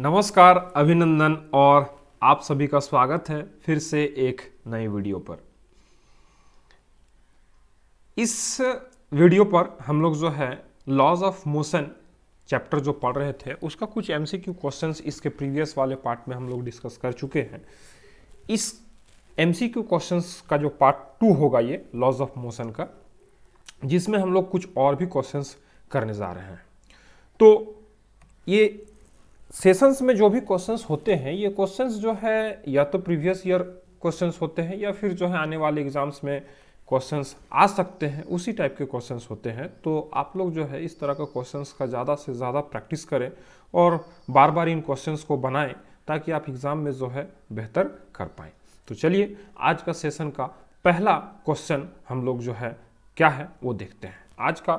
नमस्कार अभिनंदन और आप सभी का स्वागत है फिर से एक नई वीडियो पर इस वीडियो पर हम लोग जो है लॉज ऑफ मोशन चैप्टर जो पढ़ रहे थे उसका कुछ एमसीक्यू क्वेश्चंस इसके प्रीवियस वाले पार्ट में हम लोग डिस्कस कर चुके हैं इस एमसीक्यू क्वेश्चंस का जो पार्ट टू होगा ये लॉज ऑफ मोशन का जिसमें हम लोग कुछ और भी क्वेश्चंस करने जा रहे हैं तो ये सेशंस में जो भी क्वेश्चंस होते हैं ये क्वेश्चंस जो है या तो प्रीवियस ईयर क्वेश्चंस होते हैं या फिर जो है आने वाले एग्जाम्स में क्वेश्चंस आ सकते हैं उसी टाइप के क्वेश्चंस होते हैं तो आप लोग जो है इस तरह के क्वेश्चंस का ज़्यादा से ज़्यादा प्रैक्टिस करें और बार बार इन क्वेश्चंस को बनाएं ताकि आप एग्ज़ाम में जो है बेहतर कर पाएँ तो चलिए आज का सेशन का पहला क्वेश्चन हम लोग जो है क्या है वो देखते हैं आज का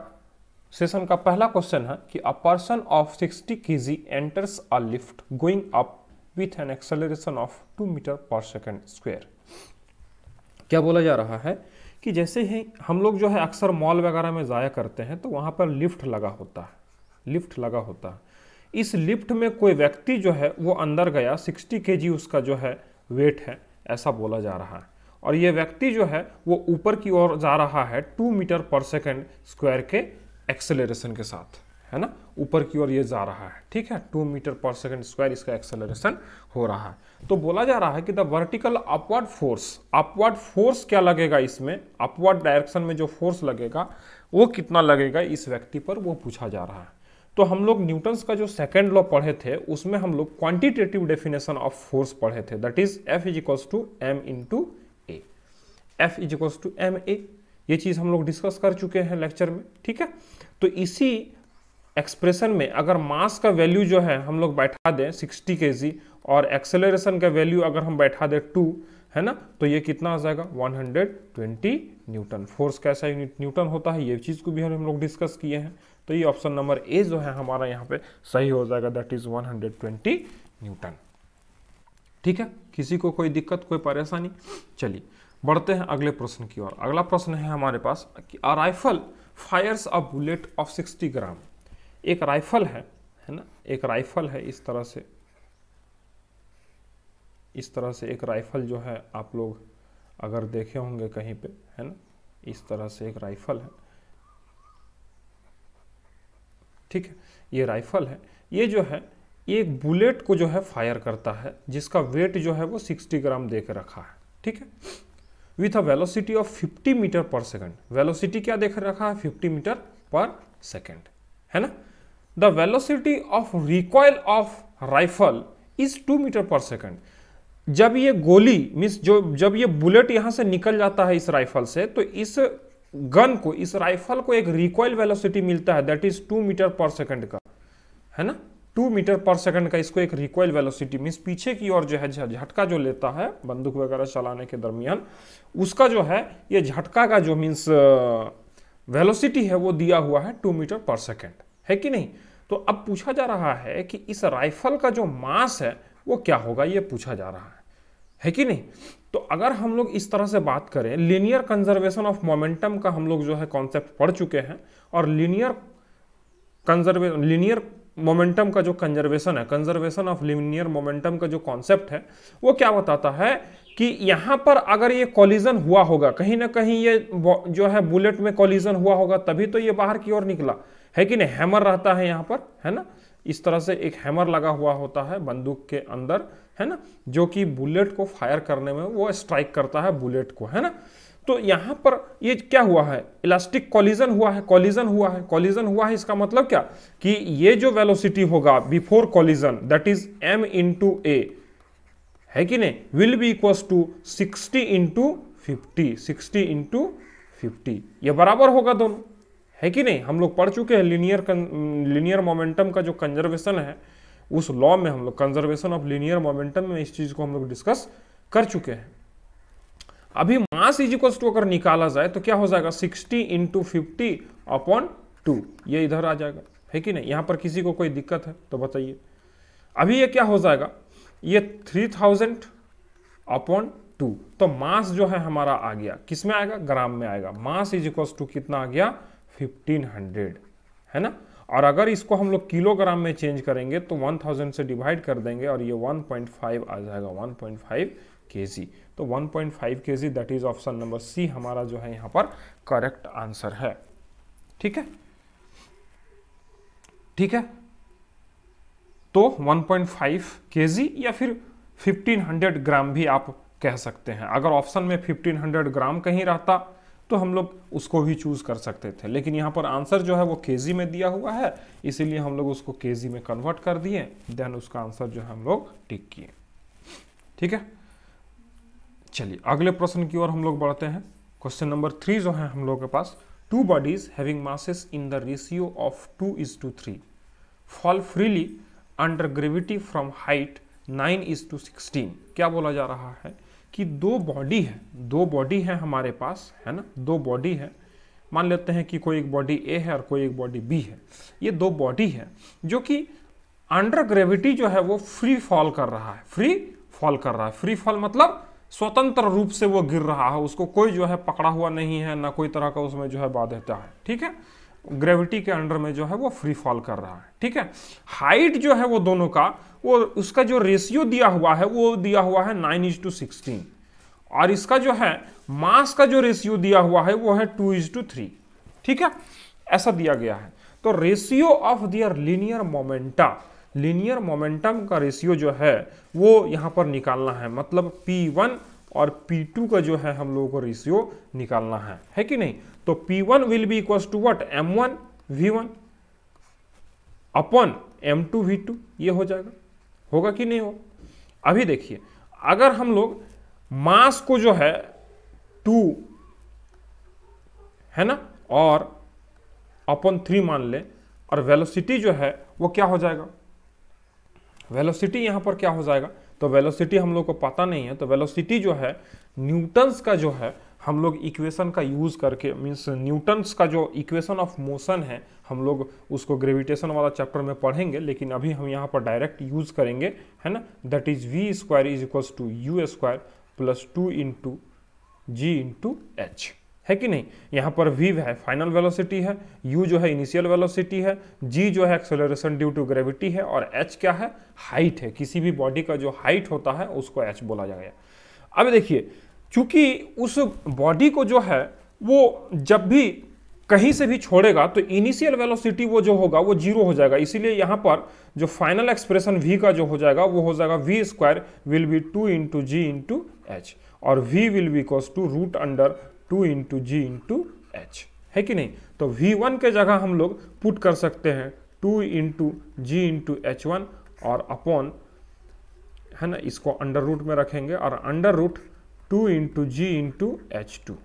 सेशन का पहला क्वेश्चन है कि अ पर्सन ऑफ 60 जी enters a lift going up with an acceleration of 2 metre per second square क्या बोला जा रहा है कि जैसे ही हम लोग जो है अक्सर मॉल वगैरह में जाया करते हैं तो वहाँ पर लिफ्ट लगा होता है लिफ्ट लगा होता है इस लिफ्ट में कोई व्यक्ति जो है वो अंदर गया 60 के उसका जो है वेट है ऐसा बोला जा रहा है और ये व्यक्ति जो है वो ऊपर की ओर जा रहा है two metre per second square के एक्सेलरेशन के साथ है ना ऊपर की ओर ये जा रहा है ठीक है two metre per second square इसका एक्सेलरेशन हो रहा है तो बोला जा रहा है कि the vertical upward force upward force क्या लगेगा इसमें अपवर्ड डायरेक्शन में जो फोर्स लगेगा वो कितना लगेगा इस व्यक्ति पर वो पूछा जा रहा है तो हम लोग न्यूटन्स का जो सेकेंड लॉ पढ़े थे उसमें हम लोग क्वांटिटेटिव डेफिनेशन ऑफ फोर्स पढ़े थे that is F is equals to M into A F is equals to M A ये चीज़ हम लोग डिस्कस कर चुके हैं लेक्चर में ठीक है तो इसी एक्सप्रेशन में अगर मास का वैल्यू जो है हम लोग बैठा दें 60 के और एक्सेलरेशन का वैल्यू अगर हम बैठा दें टू है ना तो ये कितना आ जाएगा 120 न्यूटन फोर्स कैसा यूनिट न्यूटन होता है ये चीज़ को भी हम लोग डिस्कस किए हैं तो ये ऑप्शन नंबर ए जो है हमारा यहाँ पे सही हो जाएगा दैट इज़ 120 न्यूटन ठीक है किसी को कोई दिक्कत कोई परेशानी चलिए बढ़ते हैं अगले प्रश्न की ओर अगला प्रश्न है हमारे पास कि a rifle fires a bullet of 60 gram एक राइफल है है ना एक राइफल है इस तरह से इस तरह से एक राइफल जो है आप लोग अगर देखे होंगे कहीं पे है ना इस तरह से एक राइफल है ठीक है ये राइफल है ये जो है एक बुलेट को जो है फायर करता है जिसका वेट जो है वो 60 ग्राम दे के रखा है ठीक है with a velocity of 50 metre per second velocity क्या देख रखा है 50 मीटर पर सेकेंड है ना the velocity of recoil of rifle is two metre per second जब ये गोली मीन्स जो जब ये बुलेट यहां से निकल जाता है इस राइफल से तो इस गन को इस राइफल को एक रिकॉयल वेलोसिटी मिलता है that is two metre per second का है ना 2 मीटर पर सेकंड का इसको एक रिकॉयल वेलोसिटी मीन्स पीछे की ओर जो है झटका जो लेता है बंदूक वगैरह चलाने के दरमियान उसका जो है ये झटका का जो मीन्स वेलोसिटी है वो दिया हुआ है टू मीटर पर सेकेंड है कि नहीं तो अब पूछा जा रहा है कि इस राइफल का जो मास है वो क्या होगा ये पूछा जा रहा है है कि नहीं तो अगर हम लोग इस तरह से बात करें लीनियर कंजर्वेशन ऑफ मोमेंटम का हम लोग जो है कॉन्सेप्ट पढ़ चुके हैं और लीनियर कंजर्वे लीनियर मोमेंटम का जो कंजर्वेशन है कंजर्वेशन ऑफ लिमिनियर मोमेंटम का जो कॉन्सेप्ट है वो क्या बताता है कि यहाँ पर अगर ये कॉलिजन हुआ होगा कहीं ना कहीं ये जो है बुलेट में कॉलिजन हुआ होगा तभी तो ये बाहर की ओर निकला है कि नहीं हैमर रहता है यहाँ पर है ना इस तरह से एक हैमर लगा हुआ होता है बंदूक के अंदर है ना जो कि बुलेट को फायर करने में वो स्ट्राइक करता है बुलेट को है ना तो यहां पर ये क्या हुआ है इलास्टिक कॉलिजन हुआ है कॉलिजन हुआ है कॉलिजन हुआ है इसका मतलब क्या कि ये जो वेलोसिटी होगा before collision that is M into A है कि नहीं will be equals to sixty into fifty sixty into fifty ये बराबर होगा दोनों है कि नहीं हम लोग पढ़ चुके हैं लीनियर लीनियर मोमेंटम का जो कंजर्वेशन है उस लॉ में हम लोग कंजर्वेशन ऑफ लीनियर मोमेंटम में इस चीज़ को हम लोग डिस्कस कर चुके हैं अभी मास इज इक्वल टू अगर निकाला जाए तो क्या हो जाएगा sixty into fifty upon two ये इधर आ जाएगा है कि नहीं यहाँ पर किसी को कोई दिक्कत है तो बताइए अभी ये क्या हो जाएगा ये थ्री थाउजेंड अपॉन टू तो मास जो है हमारा आ गया किस में आएगा ग्राम में आएगा मास इज इक्वल टू कितना आ गया फिफ्टीन हंड्रेड है ना और अगर इसको हम लोग किलोग्राम में चेंज करेंगे तो 1000 से डिवाइड कर देंगे और ये 1.5 आ जाएगा 1.5 के तो 1.5 point K G that is option number C हमारा जो है यहाँ पर करेक्ट आंसर है ठीक है ठीक है तो 1.5 पॉइंट या फिर 1500 ग्राम भी आप कह सकते हैं अगर ऑप्शन में 1500 ग्राम कहीं रहता तो हम लोग उसको भी चूज कर सकते थे लेकिन यहां पर आंसर जो है वो के में दिया हुआ है इसीलिए हम लोग उसको के में कन्वर्ट कर दिए देन उसका आंसर जो है हम लोग टिक किए ठीक है चलिए अगले प्रश्न की ओर हम लोग बढ़ते हैं क्वेश्चन नंबर थ्री जो है हम लोगों के पास two bodies having masses in the ratio of two is to three fall freely under gravity from height nine is to sixteen क्या बोला जा रहा है कि दो बॉडी है दो बॉडी है हमारे पास है ना दो बॉडी है मान लेते हैं कि कोई एक बॉडी ए है और कोई एक बॉडी बी है ये दो बॉडी है जो कि अंडर ग्रेविटी जो है वो फ्री फॉल कर रहा है फ्री फॉल कर रहा है फ्री फॉल मतलब स्वतंत्र रूप से वो गिर रहा है उसको कोई जो है पकड़ा हुआ नहीं है ना कोई तरह का उसमें जो है बाध्यता है ठीक है ग्रेविटी के अंडर में जो है वो फ्री फॉल कर रहा है ठीक है हाइट जो है वो दोनों का वो उसका जो रेशियो दिया हुआ है वो दिया हुआ है नाइन इज टू सिक्सटीन और इसका जो है मास का जो रेशियो दिया हुआ है वो है टू इज टू थ्री ठीक है ऐसा दिया गया है तो ratio of their linear momenta linear momentum का रेशियो जो है वो यहाँ पर निकालना है मतलब P1 और P2 का जो है हम लोगों को रेशियो निकालना है है कि नहीं तो P1 will be equal to what one upon M two V two ये हो जाएगा होगा कि नहीं हो अभी देखिए अगर हम लोग मास को जो है टू है ना और अपन थ्री मान लें और वेलोसिटी जो है वो क्या हो जाएगा वेलोसिटी यहाँ पर क्या हो जाएगा तो वेलोसिटी हम लोग को पता नहीं है तो वेलोसिटी जो है न्यूटन्स का जो है हम लोग इक्वेशन का यूज़ करके मीन्स न्यूटन्स का जो इक्वेशन ऑफ मोशन है हम लोग उसको ग्रेविटेशन वाला चैप्टर में पढ़ेंगे लेकिन अभी हम यहाँ पर डायरेक्ट यूज़ करेंगे है ना that is V square is equals to U square plus two into G into H है कि नहीं यहाँ पर वी है फाइनल वेलोसिटी है यू जो है इनिशियल वेलोसिटी है जी जो है एक्सेलरेशन ड्यू टू ग्रेविटी है और एच क्या है हाइट है किसी भी बॉडी का जो हाइट होता है उसको एच बोला जाएगा अब देखिए चूंकि उस बॉडी को जो है वो जब भी कहीं से भी छोड़ेगा तो इनिशियल वेलोसिटी वो जो होगा वो जीरो हो जाएगा इसीलिए यहाँ पर जो फाइनल एक्सप्रेशन वी का जो हो जाएगा वो हो जाएगा V square will be two into G into H और V will be equals to root under two into G into H है कि नहीं तो वी वन के जगह हम लोग पुट कर सकते हैं two into G into H one और अपॉन है ना इसको अंडर रूट में रखेंगे और under root two into G into H two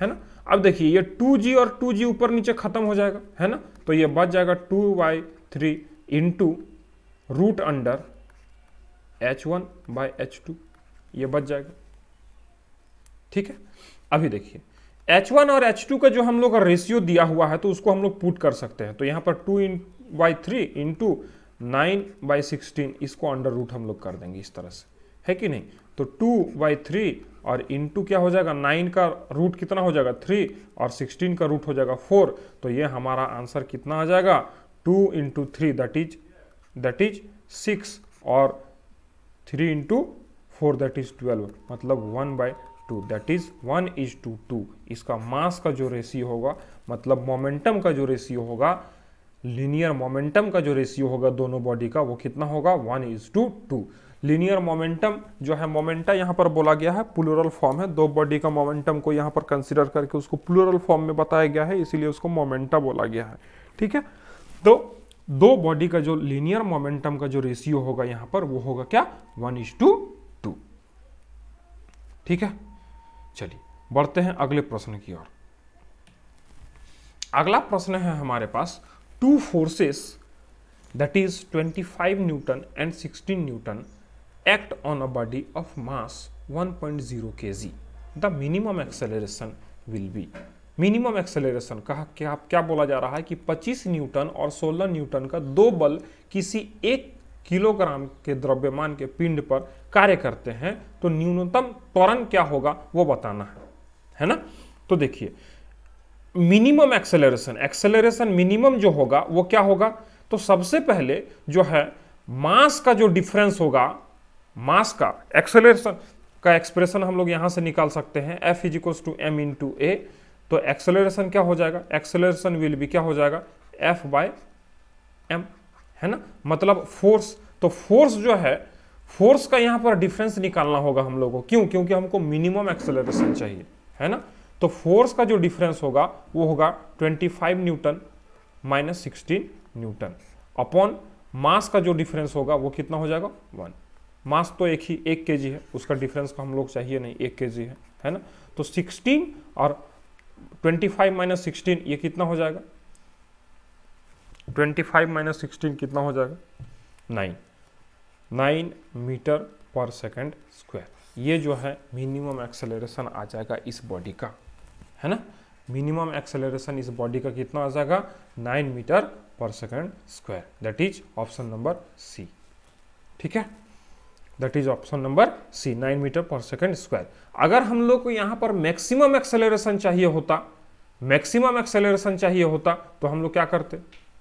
है ना अब देखिए ये टू जी और टू जी ऊपर नीचे खत्म हो जाएगा है ना तो ये बच जाएगा two by three into root under H one by H two ये बच जाएगा ठीक है अभी देखिए H1 और H2 का जो हम लोग का रेशियो दिया हुआ है तो उसको हम लोग पुट कर सकते हैं तो यहाँ पर two in by three into nine by sixteen इसको अंडर रूट हम लोग कर देंगे इस तरह से है कि नहीं तो टू बाई थ्री और इंटू क्या हो जाएगा नाइन का रूट कितना हो जाएगा थ्री और सिक्सटीन का रूट हो जाएगा फोर तो ये हमारा आंसर कितना आ जाएगा two into three that is that is six और three into four that is twelve मतलब one by two that is one is to two इसका मास का जो रेशियो होगा मतलब मोमेंटम का जो रेशियो होगा लीनियर मोमेंटम का जो रेशियो होगा दोनों बॉडी का वो कितना होगा one is to two linear momentum जो है मोमेंटा यहाँ पर बोला गया है प्लूरल फॉर्म है दो बॉडी का मोमेंटम को यहाँ पर कंसिडर करके उसको प्लूरल फॉर्म में बताया गया है इसीलिए उसको मोमेंटा बोला गया है ठीक है तो दो बॉडी का जो लीनियर मोमेंटम का जो रेशियो होगा यहाँ पर वो होगा क्या वन इज टू टू ठीक है चलिए बढ़ते हैं अगले प्रश्न की ओर अगला प्रश्न है हमारे पास two forces that is 25 newton and 16 newton act on a body of mass 1.0 point zero K G the minimum acceleration will be minimum acceleration कहा क्या क्या बोला जा रहा है कि 25 न्यूटन और 16 न्यूटन का दो बल किसी एक किलोग्राम के द्रव्यमान के पिंड पर कार्य करते हैं तो न्यूनतम त्वरण क्या होगा वो बताना है है ना तो देखिए मिनिमम एक्सेलरेशन एक्सेलरेशन मिनिमम जो होगा वो क्या होगा तो सबसे पहले जो है मास का जो डिफरेंस होगा मास का एक्सेलरेशन का एक्सप्रेशन हम लोग यहां से निकाल सकते हैं F is equals to M into A तो एक्सेलरेशन क्या हो जाएगा एक्सेलरेशन विल भी क्या हो जाएगा एफ बाय एम है ना मतलब फोर्स तो फोर्स जो है फोर्स का यहां पर डिफरेंस निकालना होगा हम लोगों को क्यों क्योंकि हमको मिनिमम एक्सेलरेशन चाहिए है ना तो फोर्स का जो डिफरेंस होगा वो होगा 25 newton minus sixteen newton upon mass का जो डिफरेंस होगा वो कितना हो जाएगा वन मास तो एक ही एक के है उसका डिफरेंस का हम लोग चाहिए नहीं एक के है है ना तो सिक्सटीन और ट्वेंटी फाइव माइनस सिक्सटीन ये कितना हो जाएगा ट्वेंटी फाइव माइनस सिक्सटीन कितना हो जाएगा nine nine metre per second square ये जो है मिनिमम एक्सेलरेशन आ जाएगा इस बॉडी का है ना मिनिमम एक्सेलरेशन इस बॉडी का कितना आ जाएगा nine metre per second square that is option number C ठीक है that is option number C nine metre per second square अगर हम लोग को यहाँ पर मैक्सिमम एक्सेलरेशन चाहिए होता मैक्सिमम एक्सेलरेशन चाहिए होता तो हम लोग क्या करते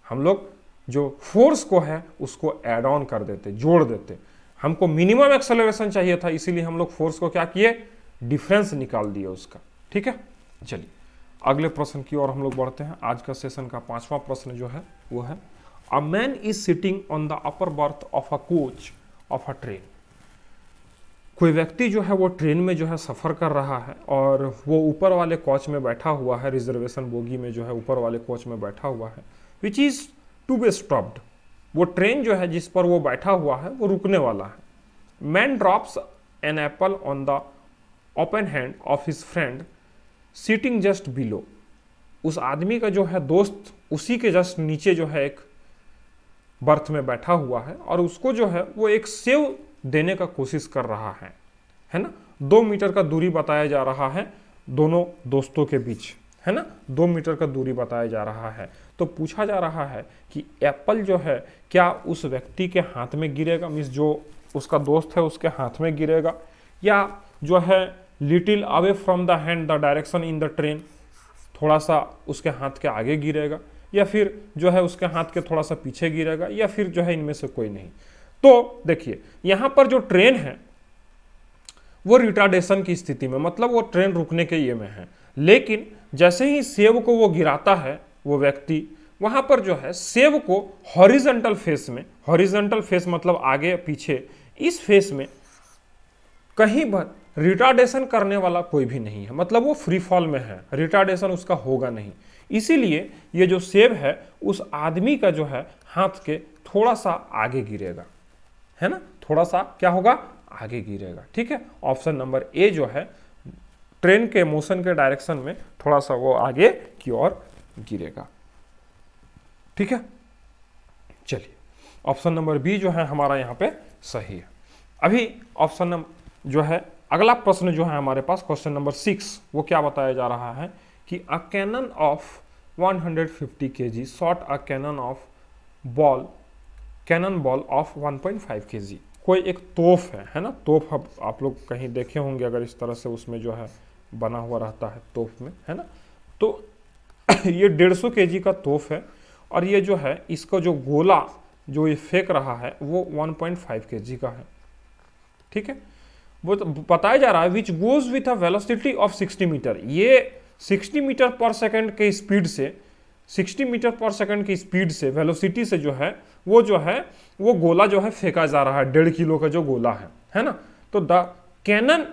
हम लोग जो फोर्स को है उसको एड ऑन कर देते जोड़ देते हमको मिनिमम एक्सेलरेशन चाहिए था इसीलिए हम लोग फोर्स को क्या किए डिफरेंस निकाल दिए उसका ठीक है चलिए अगले प्रश्न की ओर हम लोग बढ़ते हैं आज का सेशन का पांचवा प्रश्न जो है वो है a man is sitting on the upper berth of a coach of a train कोई व्यक्ति जो है वो ट्रेन में जो है सफ़र कर रहा है और वो ऊपर वाले कोच में बैठा हुआ है रिजर्वेशन बोगी में जो है ऊपर वाले कोच में बैठा हुआ है which is to be stopped वो ट्रेन जो है जिस पर वो बैठा हुआ है वो रुकने वाला है man drops an apple on the open hand of his friend sitting just below उस आदमी का जो है दोस्त उसी के जस्ट नीचे जो है एक बर्थ में बैठा हुआ है और उसको जो है वो एक सेव देने का कोशिश कर रहा है है ना दो मीटर का दूरी बताया जा रहा है दोनों दोस्तों के बीच है ना दो मीटर का दूरी बताया जा रहा है तो पूछा जा रहा है कि एप्पल जो है क्या उस व्यक्ति के हाथ में गिरेगा मीन्स जो उसका दोस्त है उसके हाथ में गिरेगा या जो है little away from the hand the direction in the train थोड़ा सा उसके हाथ के आगे गिरेगा या फिर जो है उसके हाथ के थोड़ा सा पीछे गिरेगा या फिर जो है इनमें से कोई नहीं तो देखिए यहाँ पर जो ट्रेन है वो रिटार्डेशन की स्थिति में मतलब वो ट्रेन रुकने के ये में है लेकिन जैसे ही सेब को वो गिराता है वो व्यक्ति वहाँ पर जो है सेव को हॉरिजेंटल फेस में हॉरिजेंटल फेस मतलब आगे पीछे इस फेस में कहीं पर रिटार्डेशन करने वाला कोई भी नहीं है मतलब वो फ्री फॉल में है रिटार्डेशन उसका होगा नहीं इसीलिए ये जो सेब है उस आदमी का जो है हाथ के थोड़ा सा आगे गिरेगा है ना थोड़ा सा क्या होगा आगे गिरेगा ठीक है ऑप्शन नंबर ए जो है ट्रेन के मोशन के डायरेक्शन में थोड़ा सा वो आगे की ओर गिरेगा ठीक है चलिए ऑप्शन नंबर बी जो है हमारा यहाँ पे सही है अभी ऑप्शन नंबर जो है अगला प्रश्न जो है हमारे पास क्वेश्चन नंबर सिक्स वो क्या बताया जा रहा है कि a cannon of 150 hundred fifty K G shot a cannon of ball cannon ball of 1.5 point कोई एक तोफ है है ना तोफ आप, आप लोग कहीं देखे होंगे अगर इस तरह से उसमें जो है बना हुआ रहता है तोफ में है ना तो ये डेढ़ सौ के जी का तोफ है और ये जो है इसका जो गोला जो ये फेंक रहा है वो 1.5 पॉइंट के का है ठीक है वो तो बताया जा रहा है which goes with a velocity of 60 metre ये 60 मीटर पर सेकंड के स्पीड से 60 मीटर पर सेकंड की स्पीड से वेलोसिटी से जो है वो जो है वो गोला जो है फेंका जा रहा है डेढ़ किलो का जो गोला है है ना तो the cannon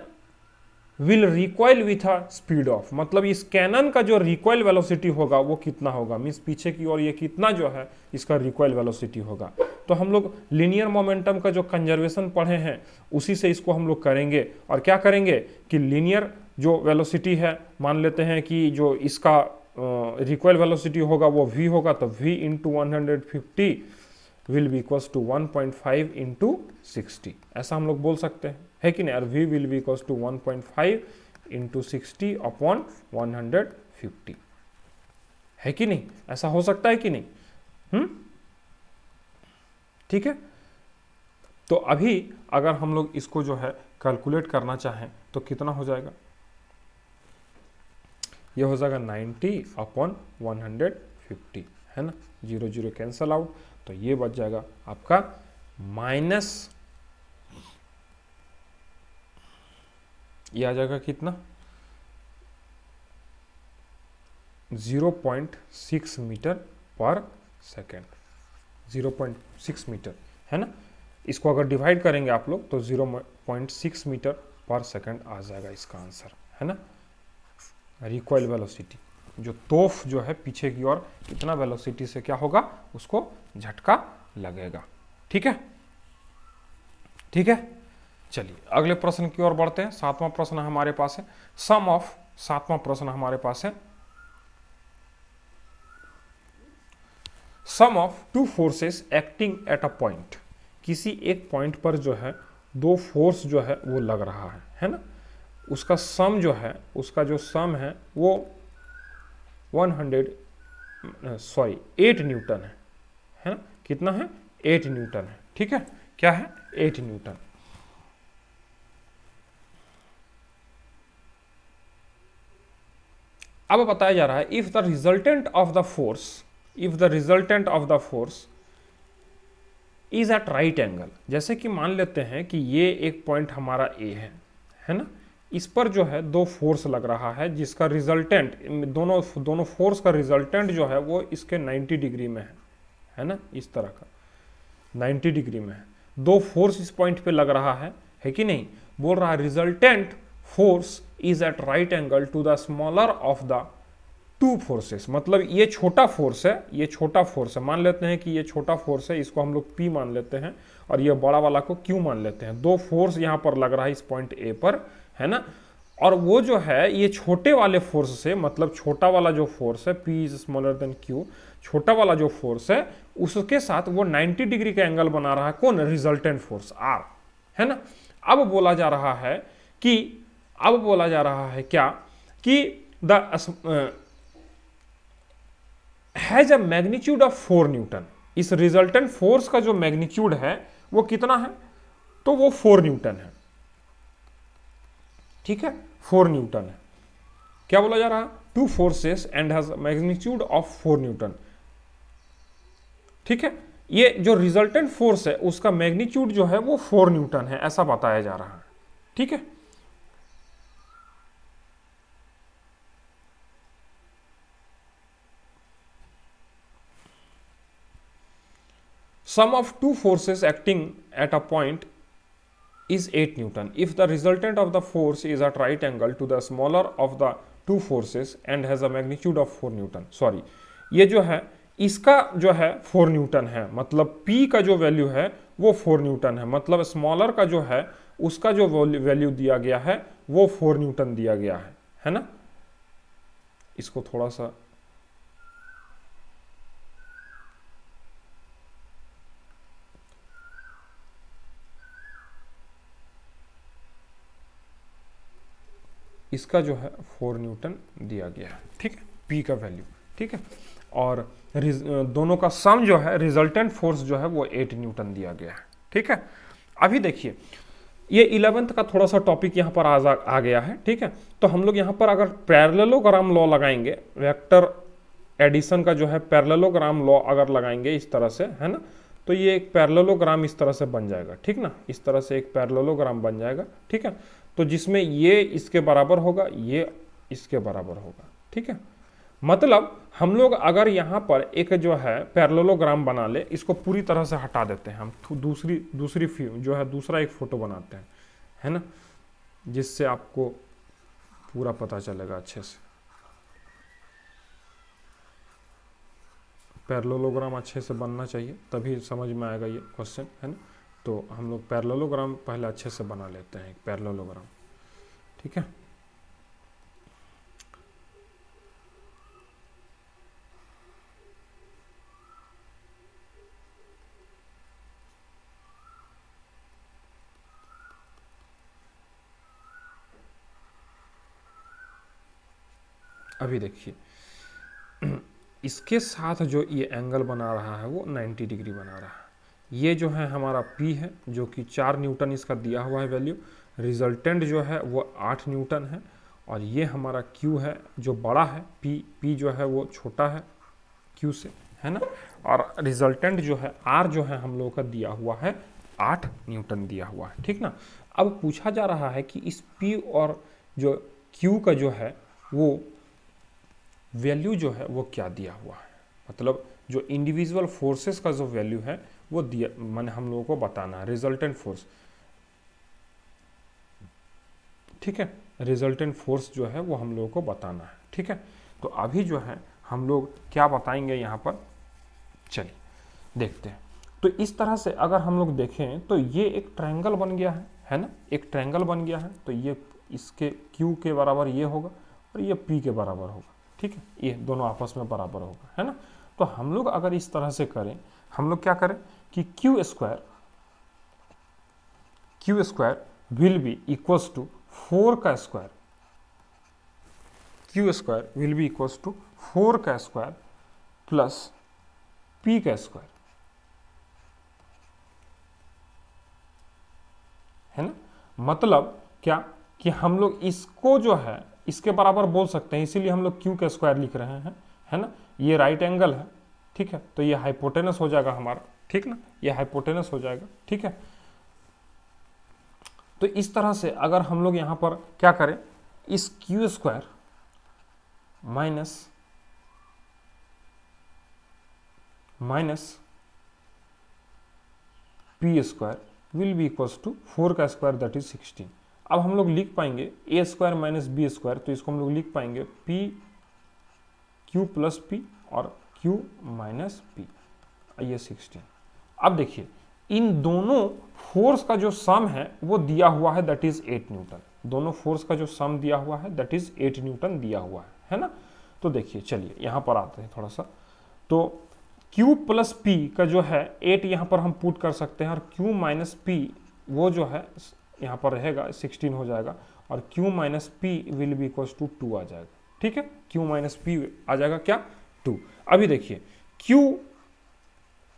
will recoil with a speed of मतलब इस कैनन का जो रिकॉयल वेलोसिटी होगा वो कितना होगा मीन्स पीछे की ओर ये कितना जो है इसका रिकॉयल वेलोसिटी होगा तो हम लोग लिनियर मोमेंटम का जो कंजर्वेशन पढ़े हैं उसी से इसको हम लोग करेंगे और क्या करेंगे कि लिनियर जो वेलोसिटी है मान लेते हैं कि जो इसका रिकॉयल uh, वेलोसिटी होगा वो वी होगा तो V into one hundred fifty will be equals to one point five into sixty ऐसा हम लोग बोल सकते हैं है कि नहीं और V will be equal to one point five into sixty upon one hundred fifty है कि नहीं ऐसा हो सकता है कि नहीं हम्म ठीक है तो अभी अगर हम लोग इसको जो है कैलकुलेट करना चाहें तो कितना हो जाएगा यह हो जाएगा 90 अपॉन 150 है ना जीरो जीरो कैंसल आउट तो ये बच जाएगा आपका माइनस ये आ जाएगा कितना zero point six metre per second zero point six metre है ना इसको अगर डिवाइड करेंगे आप लोग तो zero point six metre per second आ जाएगा इसका आंसर है ना रिक्वाइल वेलोसिटी जो तोफ जो है पीछे की ओर कितना वेलोसिटी से क्या होगा उसको झटका लगेगा ठीक है ठीक है चलिए अगले प्रश्न की ओर बढ़ते हैं सातवां प्रश्न हमारे पास है सम ऑफ सातवां प्रश्न हमारे पास है sum of two forces acting at a point किसी एक पॉइंट पर जो है दो फोर्स जो है वो लग रहा है है ना उसका सम जो है उसका जो सम है वो 100 सॉरी 8 न्यूटन है है ना कितना है 8 न्यूटन है ठीक है क्या है 8 न्यूटन अब बताया जा रहा है if the resultant of the force if the resultant of the force is at right angle जैसे कि मान लेते हैं कि ये एक पॉइंट हमारा ए है है ना इस पर जो है दो फोर्स लग रहा है जिसका रिजल्टेंट दोनों दोनों फोर्स का रिजल्टेंट जो है वो इसके 90 डिग्री में है है ना इस तरह का 90 डिग्री में है दो फोर्स इस पॉइंट पे लग रहा है है कि नहीं बोल रहा है resultant force is at right angle to the smaller of the two forces मतलब ये छोटा फोर्स है ये छोटा फोर्स है मान लेते हैं कि ये छोटा फोर्स है इसको हम लोग पी मान लेते हैं और ये बड़ा वाला को क्यू मान लेते हैं दो फोर्स यहाँ पर लग रहा है इस पॉइंट ए पर है ना और वो जो है ये छोटे वाले फोर्स से मतलब छोटा वाला जो फोर्स है P is smaller than Q छोटा वाला जो फोर्स है उसके साथ वो 90 डिग्री का एंगल बना रहा है कौन रिजल्टेंट फोर्स आर है ना अब बोला जा रहा है कि अब बोला जा रहा है क्या कि the has a magnitude of four newton इस रिजल्टेंट फोर्स का जो मैग्नीट्यूड है वो कितना है तो वो फोर न्यूटन है ठीक है फोर न्यूटन है क्या बोला जा रहा है two forces and has magnitude of four newton ठीक है ये जो रिजल्टेंट फोर्स है उसका मैग्नीट्यूड जो है वो फोर न्यूटन है ऐसा बताया जा रहा है ठीक है sum of two forces acting at a point is 8 Newton. If the resultant of the force is at right angle to the smaller of the two forces and has a magnitude of 4 Newton. Sorry, ये जो है इसका जो है 4 Newton है मतलब P का जो वैल्यू है वो 4 न्यूटन है मतलब स्मॉलर का जो है उसका जो वैल्यू दिया गया है वो 4 न्यूटन दिया गया है है ना इसको थोड़ा सा इसका जो है फोर न्यूटन दिया गया है ठीक है पी का वैल्यू ठीक है और दोनों का सम जो है रिजल्टेंट फोर्स जो है वो एट न्यूटन दिया गया है ठीक है अभी देखिए ये इलेवेंथ का थोड़ा सा टॉपिक यहाँ पर आज आ, गया है ठीक है तो हम लोग यहाँ पर अगर पैरलोग्राम लॉ लगाएंगे वेक्टर एडिशन का जो है पैरलोग्राम लॉ अगर लगाएंगे इस तरह से है ना तो ये एक पैरलोग्राम इस तरह से बन जाएगा ठीक ना इस तरह से एक पैरलोग्राम बन जाएगा ठीक है तो जिसमें ये इसके बराबर होगा ये इसके बराबर होगा ठीक है मतलब हम लोग अगर यहाँ पर एक जो है पैरलोलोग्राम बना ले इसको पूरी तरह से हटा देते हैं हम दूसरी दूसरी जो है दूसरा एक फ़ोटो बनाते हैं है ना जिससे आपको पूरा पता चलेगा अच्छे से पैरलोलोग्राम अच्छे से बनना चाहिए तभी समझ में आएगा ये क्वेश्चन है ना तो हम लोग पैरलोग्राम पहले अच्छे से बना लेते हैं पैरलोग्राम ठीक है अभी देखिए इसके साथ जो ये एंगल बना रहा है वो 90 डिग्री बना रहा है ये जो है हमारा P है जो कि चार न्यूटन इसका दिया हुआ है वैल्यू रिजल्टेंट जो है वो आठ न्यूटन है और ये हमारा Q है जो बड़ा है P P जो है वो छोटा है Q से है ना और रिजल्टेंट जो है R जो है हम लोगों का दिया हुआ है आठ न्यूटन दिया हुआ है ठीक ना अब पूछा जा रहा है कि इस P और जो Q का जो है वो वैल्यू जो है वो क्या दिया हुआ है मतलब जो इंडिविजुअल फोर्सेस का जो वैल्यू है वो दिया मैंने हम लोगों को बताना है रिजल्टेंट फोर्स ठीक है रिजल्टेंट फोर्स जो है वो हम लोगों को बताना है ठीक है तो अभी जो है हम लोग क्या बताएंगे यहाँ पर चलिए देखते हैं तो इस तरह से अगर हम लोग देखें तो ये एक ट्रायंगल बन गया है है ना एक ट्रायंगल बन गया है तो ये इसके Q के बराबर ये होगा और ये P के बराबर होगा ठीक है ये दोनों आपस में बराबर होगा है ना तो हम लोग अगर इस तरह से करें हम लोग क्या करें कि Q square Q square will be equals to four का square Q square will be equals to four का स्क्वायर प्लस पी का स्क्वायर है ना मतलब क्या कि हम लोग इसको जो है इसके बराबर बोल सकते हैं इसीलिए हम लोग क्यू का स्क्वायर लिख रहे हैं है ना ये राइट एंगल है ठीक है तो ये हाइपोटेनस हो जाएगा हमारा ठीक ना ये हाइपोटेनस हो जाएगा ठीक है तो इस तरह से अगर हम लोग यहां पर क्या करें इस Q square minus minus P square will be equals to four का स्क्वायर दैट इज सिक्सटीन अब हम लोग लिख पाएंगे A square minus B square तो इसको हम लोग लिख पाएंगे पी क्यू प्लस पी और क्यू माइनस पी ये सिक्सटीन अब देखिए इन दोनों फोर्स का जो सम है वो दिया हुआ है दैट इज एट न्यूटन दोनों फोर्स का जो सम दिया हुआ है दैट इज एट न्यूटन दिया हुआ है है ना तो देखिए चलिए यहां पर आते हैं थोड़ा सा तो Q प्लस पी का जो है एट यहां पर हम पुट कर सकते हैं और Q माइनस पी वो जो है यहां पर रहेगा सिक्सटीन हो जाएगा और Q minus P will be equal to two आ जाएगा ठीक है Q माइनस पी आ जाएगा क्या टू अभी देखिए Q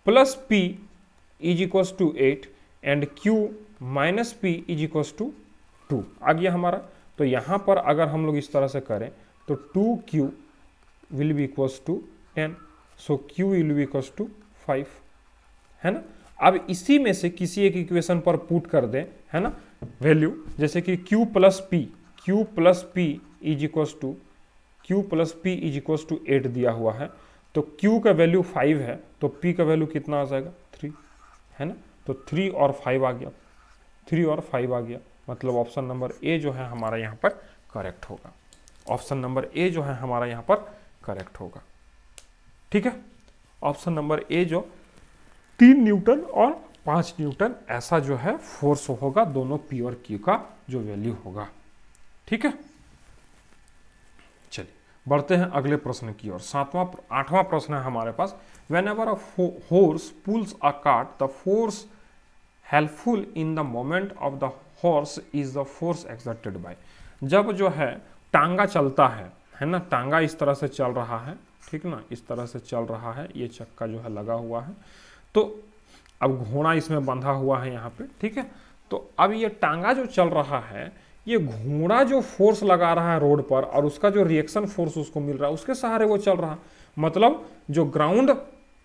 plus P is equals to eight and Q minus P is equals to two आ गया हमारा तो यहाँ पर अगर हम लोग इस तरह से करें तो two Q will be equal to ten so Q will be equals to five है ना अब इसी में से किसी एक इक्वेशन पर पुट कर दें है ना वैल्यू जैसे कि Q plus P Q plus P is equal to Q plus P is equal to eight दिया हुआ है तो Q का वैल्यू फाइव है तो P का वैल्यू कितना आ जाएगा है ना तो थ्री और फाइव आ गया थ्री और फाइव आ गया मतलब ऑप्शन नंबर ए जो है हमारा यहाँ पर करेक्ट होगा ऑप्शन नंबर ए जो है हमारा यहाँ पर करेक्ट होगा ठीक है ऑप्शन नंबर ए जो तीन न्यूटन और पाँच न्यूटन ऐसा जो है फोर्स होगा दोनों पी और क्यू का जो वैल्यू होगा ठीक है बढ़ते हैं अगले प्रश्न की ओर सातवां आठवां प्रश्न है हमारे पास whenever a horse pulls a cart the force helpful in the moment of the horse is the force exerted by जब जो है टांगा चलता है है ना टांगा इस तरह से चल रहा है ठीक ना इस तरह से चल रहा है ये चक्का जो है लगा हुआ है तो अब घोड़ा इसमें बंधा हुआ है यहाँ पे ठीक है तो अब ये टांगा जो चल रहा है ये घोड़ा जो फोर्स लगा रहा है रोड पर और उसका जो रिएक्शन फोर्स उसको मिल रहा है उसके सहारे वो चल रहा है मतलब जो ग्राउंड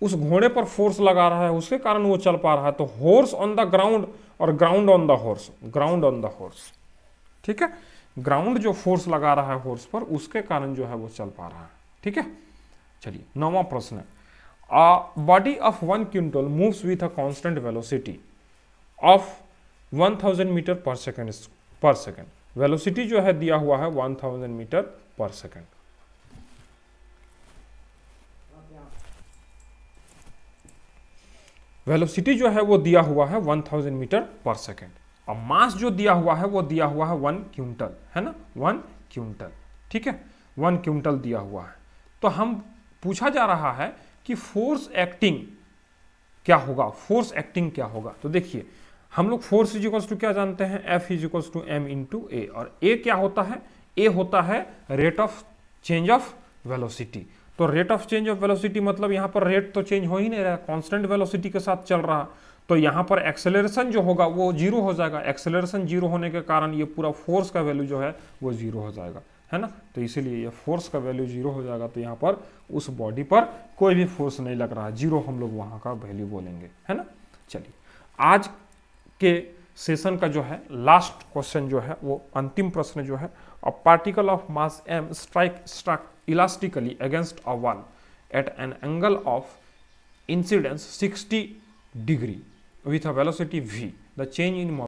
उस घोड़े पर फोर्स लगा रहा है उसके कारण वो चल पा रहा है तो हॉर्स ऑन द ग्राउंड और ground on the horse ground on the horse ठीक है ग्राउंड जो फोर्स लगा रहा है हॉर्स पर उसके कारण जो है वो चल पा रहा है ठीक है चलिए नौवा प्रश्न body of one quintal moves with a constant velocity of thousand metre per second per second velocity जो है दिया हुआ है 1000 मीटर पर सेकेंड वेलोसिटी जो है वो दिया हुआ है 1000 मीटर पर सेकेंड और मास जो दिया हुआ है वो दिया हुआ है वन क्विंटल है ना वन क्विंटल ठीक है वन क्विंटल दिया हुआ है तो हम पूछा जा रहा है कि फोर्स एक्टिंग क्या होगा फोर्स एक्टिंग क्या होगा तो देखिए हम लोग फोर्स इजिकल्स टू क्या जानते हैं F is equals to M into A और ए क्या होता है ए होता है rate of change of velocity तो rate of change of velocity मतलब यहाँ पर रेट तो चेंज हो ही नहीं रहा कांस्टेंट वेलोसिटी के साथ चल रहा तो यहाँ पर एक्सेलरेशन जो होगा वो जीरो हो जाएगा एक्सेलरेशन जीरो होने के कारण ये पूरा फोर्स का वैल्यू जो है वो जीरो हो जाएगा है ना तो इसीलिए ये फोर्स का वैल्यू जीरो हो जाएगा तो यहाँ पर उस बॉडी पर कोई भी फोर्स नहीं लग रहा जीरो हम लोग वहाँ का वैल्यू बोलेंगे है ना चलिए आज के सेशन का जो है लास्ट क्वेश्चन जो है वो अंतिम प्रश्न जो है a particle of mass M strike struck elastically against a wall at an angle of incidence 60 with a velocity V the change in in